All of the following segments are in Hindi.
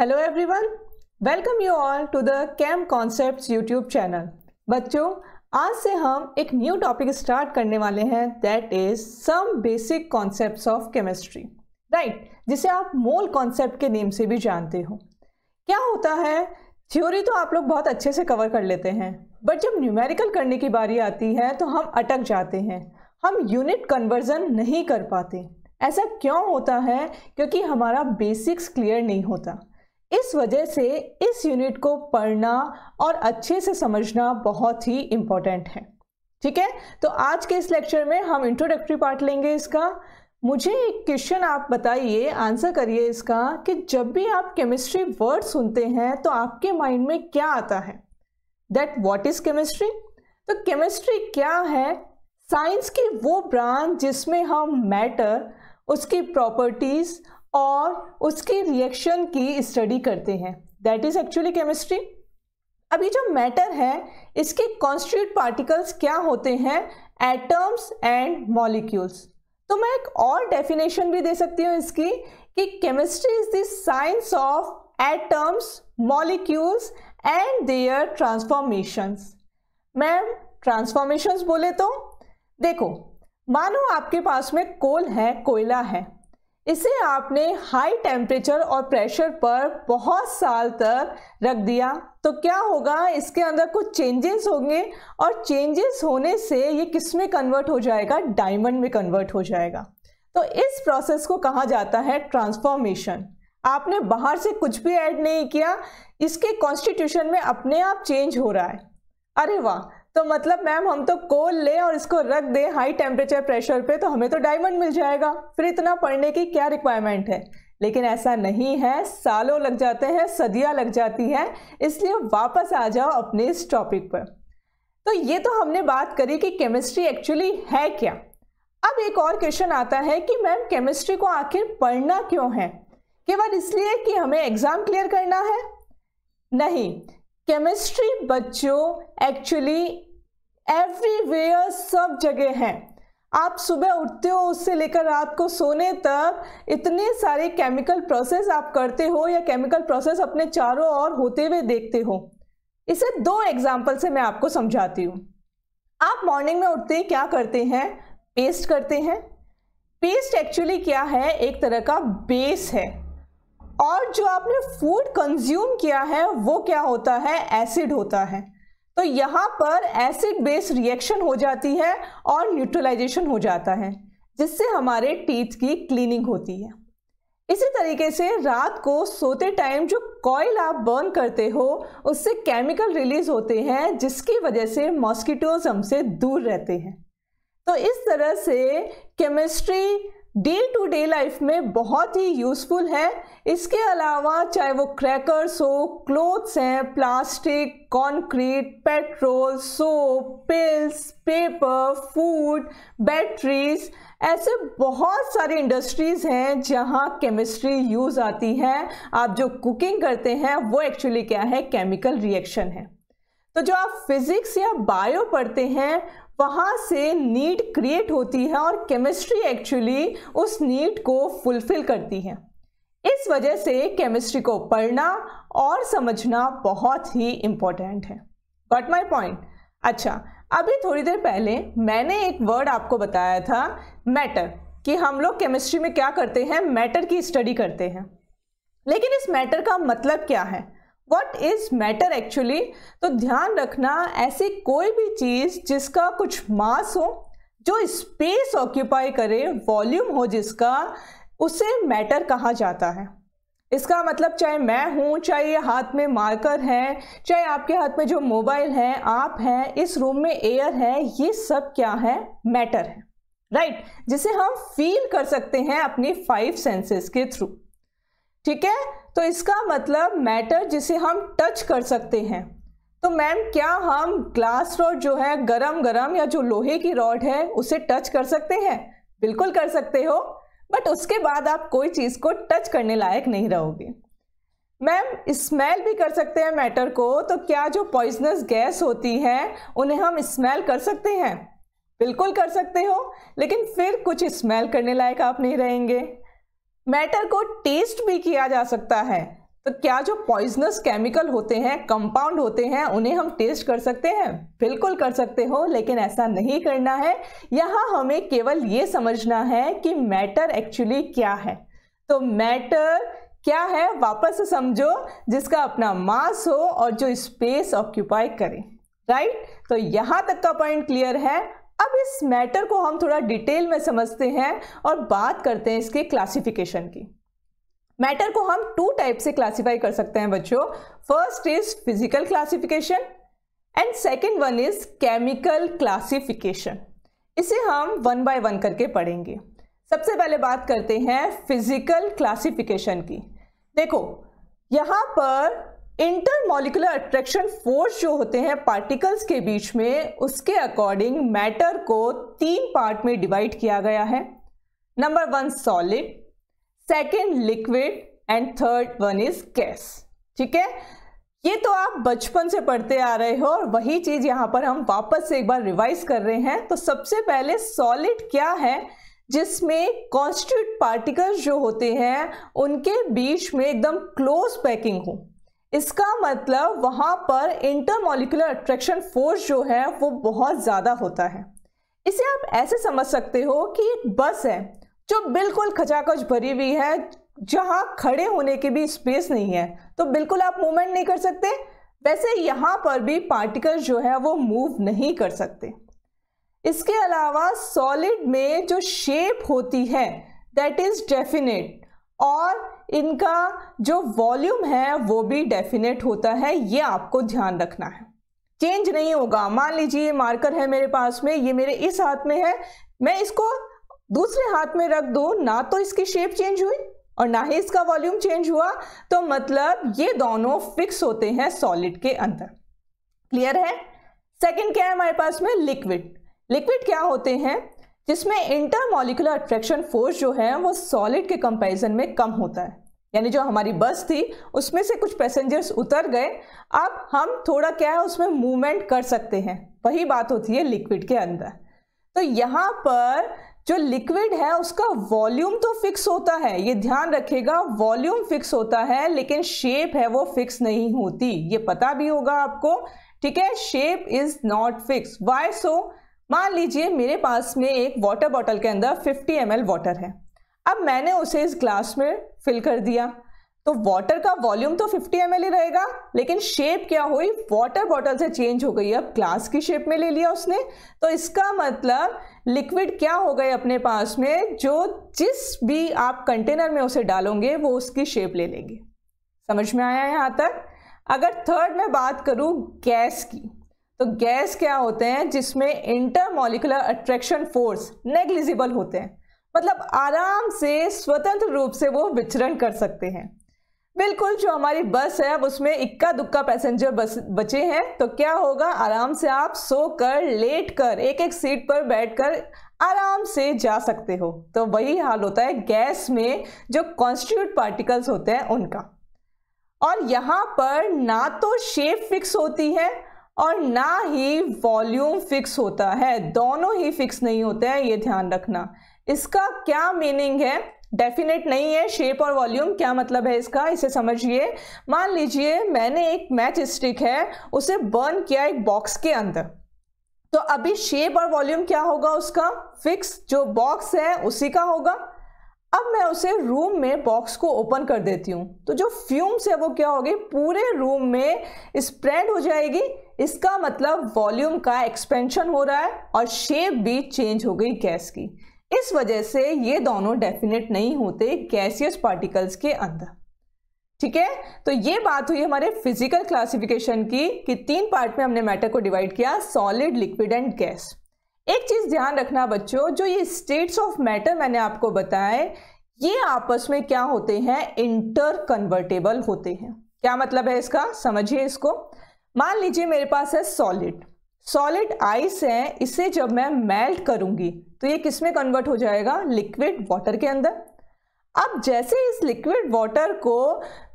Hello everyone welcome you all to the cam concepts YouTube channel बच्चों आज से हम एक न्यू टॉपिक स्टार्ट करने वाले हैं that is some basic concepts of chemistry right जिसे आप मोल कॉन्सेप्ट के नेम से भी जानते हो क्या होता है थ्योरी तो आप लोग बहुत अच्छे से कवर कर लेते हैं बट जब न्यूमेरिकल करने की बारी आती है तो हम अटक जाते हैं हम यूनिट कन्वर्जन नहीं कर पाते ऐसा क्यों होता है क्योंकि हमारा बेसिक्स क्लियर नहीं होता इस वजह से इस यूनिट को पढ़ना और अच्छे से समझना बहुत ही इंपॉर्टेंट है ठीक है तो आज के इस लेक्चर में हम इंट्रोडक्टरी पार्ट लेंगे इसका मुझे एक क्वेश्चन आप बताइए आंसर करिए इसका कि जब भी आप केमिस्ट्री वर्ड सुनते हैं तो आपके माइंड में क्या आता है दैट वॉट इज़ केमिस्ट्री तो केमिस्ट्री क्या है साइंस की वो ब्रांच जिसमें हम मैटर उसकी प्रॉपर्टीज़ और उसके रिएक्शन की स्टडी करते हैं दैट इज़ एक्चुअली केमिस्ट्री अभी जो मैटर है इसके कॉन्स्टिट्यूट पार्टिकल्स क्या होते हैं एटम्स एंड मॉलिक्यूल्स तो मैं एक और डेफिनेशन भी दे सकती हूँ इसकी कि chemistry is the science of atoms molecules and their transformations ma'am transformations बोले तो देखो मानो आपके पास में कोल है कोयला है इसे आपने हाई टेम्परेचर और प्रेशर पर बहुत साल तक रख दिया तो क्या होगा इसके अंदर कुछ चेंजेस होंगे और चेंजेस होने से ये किस में कन्वर्ट हो जाएगा डायमंड में कन्वर्ट हो जाएगा तो इस प्रोसेस को कहा जाता है ट्रांसफॉर्मेशन आपने बाहर से कुछ भी ऐड नहीं किया इसके कॉन्स्टिट्यूशन में अपने आप चेंज हो रहा है अरे वाह तो मतलब मैम हम तो कोल ले और इसको रख दे हाई टेम्परेचर प्रेशर पे तो हमें तो डायमंड मिल जाएगा फिर इतना पढ़ने की क्या रिक्वायरमेंट है लेकिन ऐसा नहीं है सालों लग जाते हैं सदियां लग जाती हैं इसलिए वापस आ जाओ अपने इस टॉपिक पर तो ये तो हमने बात करी कि केमिस्ट्री एक्चुअली है क्या अब एक और क्वेश्चन आता है कि मैम केमिस्ट्री को आखिर पढ़ना क्यों है केवल इसलिए कि हमें एग्ज़ाम क्लियर करना है नहीं केमिस्ट्री बच्चों एक्चुअली एवरीवेयर सब जगह हैं आप सुबह उठते हो उससे लेकर रात को सोने तक इतने सारे केमिकल प्रोसेस आप करते हो या केमिकल प्रोसेस अपने चारों ओर होते हुए देखते हो इसे दो एग्जाम्पल से मैं आपको समझाती हूँ आप मॉर्निंग में उठते क्या करते हैं पेस्ट करते हैं पेस्ट एक्चुअली क्या है एक तरह का बेस है और जो आपने फूड कंज्यूम किया है वो क्या होता है एसिड होता है तो यहाँ पर एसिड बेस रिएक्शन हो जाती है और न्यूट्रलाइजेशन हो जाता है जिससे हमारे टीथ की क्लीनिंग होती है इसी तरीके से रात को सोते टाइम जो कॉयल आप बर्न करते हो उससे केमिकल रिलीज होते हैं जिसकी वजह से मॉस्किटोज हमसे दूर रहते हैं तो इस तरह से chemistry day to day life में बहुत ही यूज़फुल है इसके अलावा चाहे वो क्रैकर्स हो क्लोथ्स हैं plastic concrete petrol soap pills paper food batteries ऐसे बहुत सारे इंडस्ट्रीज़ हैं जहां केमिस्ट्री यूज़ आती है आप जो कुकिंग करते हैं वो एक्चुअली क्या है केमिकल रिएक्शन है तो जो आप फिज़िक्स या बायो पढ़ते हैं वहाँ से नीड क्रिएट होती है और केमिस्ट्री एक्चुअली उस नीड को फुलफिल करती है इस वजह से केमिस्ट्री को पढ़ना और समझना बहुत ही इम्पोर्टेंट है गॉट माई पॉइंट अच्छा अभी थोड़ी देर पहले मैंने एक वर्ड आपको बताया था मैटर कि हम लोग केमिस्ट्री में क्या करते हैं मैटर की स्टडी करते हैं लेकिन इस मैटर का मतलब क्या है वट इज़ मैटर एक्चुअली तो ध्यान रखना ऐसी कोई भी चीज़ जिसका कुछ मास हो जो स्पेस ऑक्यूपाई करे वॉल्यूम हो जिसका उसे मैटर कहा जाता है इसका मतलब चाहे मैं हूँ चाहे ये हाथ में मार्कर है चाहे आपके हाथ में जो मोबाइल है आप हैं इस रूम में एयर है ये सब क्या है मैटर है राइट right? जिसे हम फील कर सकते हैं अपनी फाइव सेंसेस के थ्रू ठीक है तो इसका मतलब मैटर जिसे हम टच कर सकते हैं तो मैम क्या हम ग्लास रॉड जो है गरम गरम या जो लोहे की रॉड है उसे टच कर सकते हैं बिल्कुल कर सकते हो बट उसके बाद आप कोई चीज़ को टच करने लायक नहीं रहोगे मैम स्मेल भी कर सकते हैं मैटर को तो क्या जो पॉइजनस गैस होती है उन्हें हम स्मेल कर सकते हैं बिल्कुल कर सकते हो लेकिन फिर कुछ स्मेल करने लायक आप नहीं रहेंगे मैटर को टेस्ट भी किया जा सकता है तो क्या जो पॉइजनस केमिकल होते हैं कंपाउंड होते हैं उन्हें हम टेस्ट कर सकते हैं बिल्कुल कर सकते हो लेकिन ऐसा नहीं करना है यहाँ हमें केवल ये समझना है कि मैटर एक्चुअली क्या है तो मैटर क्या है वापस से समझो जिसका अपना मास हो और जो स्पेस ऑक्यूपाई करे राइट तो यहाँ तक का पॉइंट क्लियर है अब इस मैटर को हम थोड़ा डिटेल में समझते हैं और बात करते हैं इसके क्लासिफिकेशन की मैटर को हम टू टाइप से क्लासिफाई कर सकते हैं बच्चों first is physical classification and second one is chemical classification इसे हम वन बाय वन करके पढ़ेंगे सबसे पहले बात करते हैं फिजिकल क्लासिफिकेशन की देखो यहाँ पर इंटरमोलिकुलर अट्रैक्शन फोर्स जो होते हैं पार्टिकल्स के बीच में उसके अकॉर्डिंग मैटर को तीन पार्ट में डिवाइड किया गया है number one solid second liquid and third one is gas ठीक है ये तो आप बचपन से पढ़ते आ रहे हो और वही चीज यहाँ पर हम वापस से एक बार रिवाइज कर रहे हैं तो सबसे पहले सॉलिड क्या है जिसमें कॉन्स्टिट्यूट पार्टिकल्स जो होते हैं उनके बीच में एकदम क्लोज पैकिंग हो इसका मतलब वहाँ पर इंटरमोलिकुलर अट्रैक्शन फोर्स जो है वो बहुत ज़्यादा होता है इसे आप ऐसे समझ सकते हो कि एक बस है जो बिल्कुल खचाखच भरी हुई है जहाँ खड़े होने की भी स्पेस नहीं है तो बिल्कुल आप मूवमेंट नहीं कर सकते वैसे यहाँ पर भी पार्टिकल जो है वो मूव नहीं कर सकते इसके अलावा सॉलिड में जो शेप होती है दैट इज़ डेफिनेट और इनका जो वॉल्यूम है वो भी डेफिनेट होता है ये आपको ध्यान रखना है चेंज नहीं होगा मान लीजिए ये मार्कर है मेरे पास में ये मेरे इस हाथ में है मैं इसको दूसरे हाथ में रख दूँ ना तो इसकी शेप चेंज हुई और ना ही इसका वॉल्यूम चेंज हुआ तो मतलब ये दोनों फिक्स होते हैं सॉलिड के अंदर क्लियर है सेकंड क्या है हमारे पास में लिक्विड लिक्विड क्या होते हैं जिसमें इंटरमोलिकुलर अट्रैक्शन फोर्स जो है वो सॉलिड के कंपैरिजन में कम होता है यानी जो हमारी बस थी उसमें से कुछ पैसेंजर्स उतर गए अब हम थोड़ा क्या है उसमें मूवमेंट कर सकते हैं वही बात होती है लिक्विड के अंदर तो यहाँ पर जो लिक्विड है उसका वॉल्यूम तो फिक्स होता है ये ध्यान रखिएगा वॉल्यूम फिक्स होता है लेकिन शेप है वो फिक्स नहीं होती ये पता भी होगा आपको ठीक है shape is not fix why so मान लीजिए मेरे पास में एक वाटर बॉटल के अंदर 50 एम वाटर है अब मैंने उसे इस ग्लास में फिल कर दिया तो वाटर का वॉल्यूम तो 50 एम ही रहेगा लेकिन शेप क्या हुई वाटर बॉटल से चेंज हो गई अब ग्लास की शेप में ले लिया उसने तो इसका मतलब लिक्विड क्या हो गए अपने पास में जो जिस भी आप कंटेनर में उसे डालोगे वो उसकी शेप ले लेंगे समझ में आया यहाँ तक अगर थर्ड में बात करूँ गैस की तो गैस क्या होते हैं जिसमें इंटरमोलिकुलर अट्रैक्शन फोर्स नेग्लिजिबल होते हैं मतलब आराम से स्वतंत्र रूप से वो विचरण कर सकते हैं बिल्कुल जो हमारी बस है अब उसमें इक्का दुक्का पैसेंजर बस बचे हैं तो क्या होगा आराम से आप सो कर लेट कर एक एक सीट पर बैठ कर आराम से जा सकते हो तो वही हाल होता है गैस में जो कॉन्स्टिट्यूट पार्टिकल्स होते हैं उनका और यहाँ पर ना तो शेप फिक्स होती है और ना ही वॉल्यूम फिक्स होता है दोनों ही फिक्स नहीं होते हैं ये ध्यान रखना इसका क्या मीनिंग है डेफिनेट नहीं है शेप और वॉल्यूम क्या मतलब है इसका इसे समझिए मान लीजिए मैंने एक मैच स्टिक है उसे बर्न किया एक बॉक्स के अंदर तो अभी शेप और वॉल्यूम क्या होगा उसका फिक्स जो बॉक्स है उसी का होगा अब मैं उसे रूम में बॉक्स को ओपन कर देती हूँ तो जो फ्यूम्स है वो क्या होगी पूरे रूम में स्प्रेड हो जाएगी इसका मतलब वॉल्यूम का एक्सपेंशन हो रहा है और शेप भी चेंज हो गई गैस की इस वजह से ये दोनों डेफिनेट नहीं होते गैसियस पार्टिकल्स के अंदर ठीक है तो ये बात हुई हमारे फिजिकल क्लासिफिकेशन की कि तीन पार्ट में हमने मैटर को डिवाइड किया सॉलिड लिक्विड एंड गैस एक चीज ध्यान रखना बच्चों जो ये स्टेट्स ऑफ मैटर मैंने आपको बताया ये आपस में क्या होते हैं इंटरकन्वर्टेबल होते हैं क्या मतलब है इसका समझिए इसको मान लीजिए मेरे पास है सॉलिड सॉलिड आइस है इसे जब मैं मेल्ट करूंगी तो ये किस में कन्वर्ट हो जाएगा लिक्विड वाटर के अंदर अब जैसे इस लिक्विड वाटर को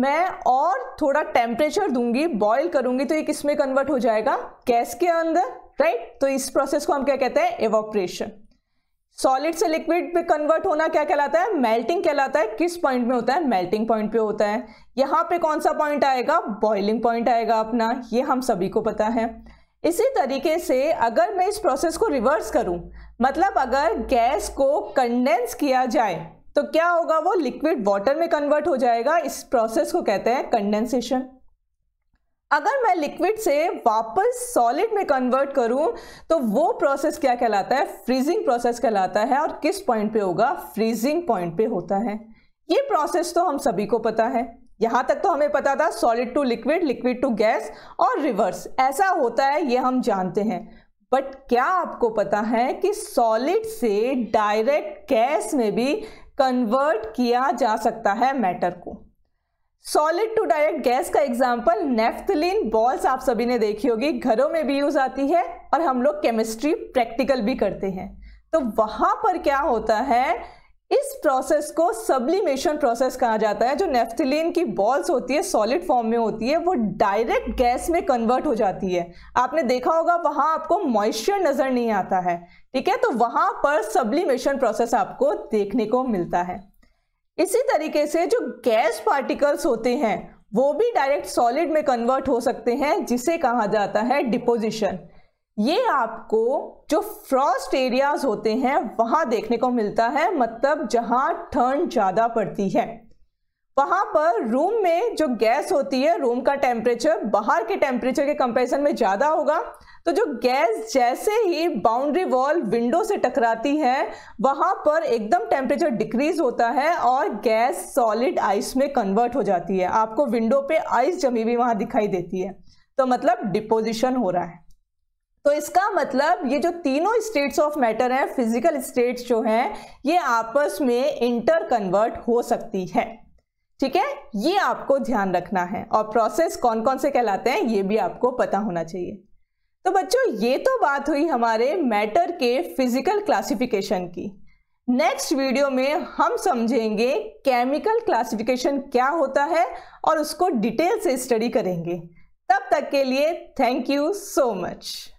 मैं और थोड़ा टेम्परेचर दूंगी बॉयल करूंगी तो ये किस में कन्वर्ट हो जाएगा गैस के अंदर राइट तो इस प्रोसेस को हम क्या कहते हैं एवोप्रेशन सॉलिड से लिक्विड पे कन्वर्ट होना क्या कहलाता है मेल्टिंग कहलाता है किस पॉइंट में होता है मेल्टिंग पॉइंट पे होता है यहाँ पे कौन सा पॉइंट आएगा बॉइलिंग पॉइंट आएगा अपना ये हम सभी को पता है इसी तरीके से अगर मैं इस प्रोसेस को रिवर्स करूँ मतलब अगर गैस को कंडेंस किया जाए तो क्या होगा वो लिक्विड वाटर में कन्वर्ट हो जाएगा इस प्रोसेस को कहते हैं कंडेंसेशन अगर मैं लिक्विड से वापस सॉलिड में कन्वर्ट करूं तो वो प्रोसेस क्या कहलाता है फ्रीजिंग प्रोसेस कहलाता है और किस पॉइंट पे होगा फ्रीजिंग पॉइंट पे होता है ये प्रोसेस तो हम सभी को पता है यहाँ तक तो हमें पता था solid to liquid liquid to gas और रिवर्स ऐसा होता है ये हम जानते हैं बट क्या आपको पता है कि सॉलिड से डायरेक्ट गैस में भी कन्वर्ट किया जा सकता है मैटर को सॉलिड टू डायरेक्ट गैस का एग्जाम्पल नेफ्थलिन बॉल्स आप सभी ने देखी होगी घरों में भी यूज आती है और हम लोग केमिस्ट्री प्रैक्टिकल भी करते हैं तो वहां पर क्या होता है इस प्रोसेस को सब्लिमेशन प्रोसेस कहा जाता है जो नेफ्थलिन की बॉल्स होती है सॉलिड फॉर्म में होती है वो डायरेक्ट गैस में कन्वर्ट हो जाती है आपने देखा होगा वहां आपको मॉइस्चर नजर नहीं आता है ठीक है तो वहां पर सब्लिमेशन प्रोसेस आपको देखने को मिलता है इसी तरीके से जो गैस पार्टिकल्स होते हैं वो भी डायरेक्ट सॉलिड में कन्वर्ट हो सकते हैं जिसे कहा जाता है डिपोजिशन ये आपको जो फ्रॉस्ट एरियाज होते हैं वहां देखने को मिलता है मतलब जहां ठंड ज़्यादा पड़ती है वहां पर रूम में जो गैस होती है रूम का टेम्परेचर बाहर के टेम्परेचर के कंपेरिजन में ज़्यादा होगा तो जो गैस जैसे ही बाउंड्री वॉल विंडो से टकराती है वहां पर एकदम टेम्परेचर डिक्रीज होता है और गैस सॉलिड आइस में कन्वर्ट हो जाती है आपको विंडो पे आइस जमी हुई वहां दिखाई देती है तो मतलब डिपोजिशन हो रहा है तो इसका मतलब ये जो तीनों स्टेट्स ऑफ मैटर हैं फिजिकल स्टेट्स जो हैं ये आपस में इंटर कन्वर्ट हो सकती है ठीक है ये आपको ध्यान रखना है और प्रोसेस कौन कौन से कहलाते हैं ये भी आपको पता होना चाहिए तो बच्चों ये तो बात हुई हमारे मैटर के फिजिकल क्लासिफिकेशन की नेक्स्ट वीडियो में हम समझेंगे केमिकल क्लासिफिकेशन क्या होता है और उसको डिटेल से स्टडी करेंगे तब तक के लिए थैंक यू सो मच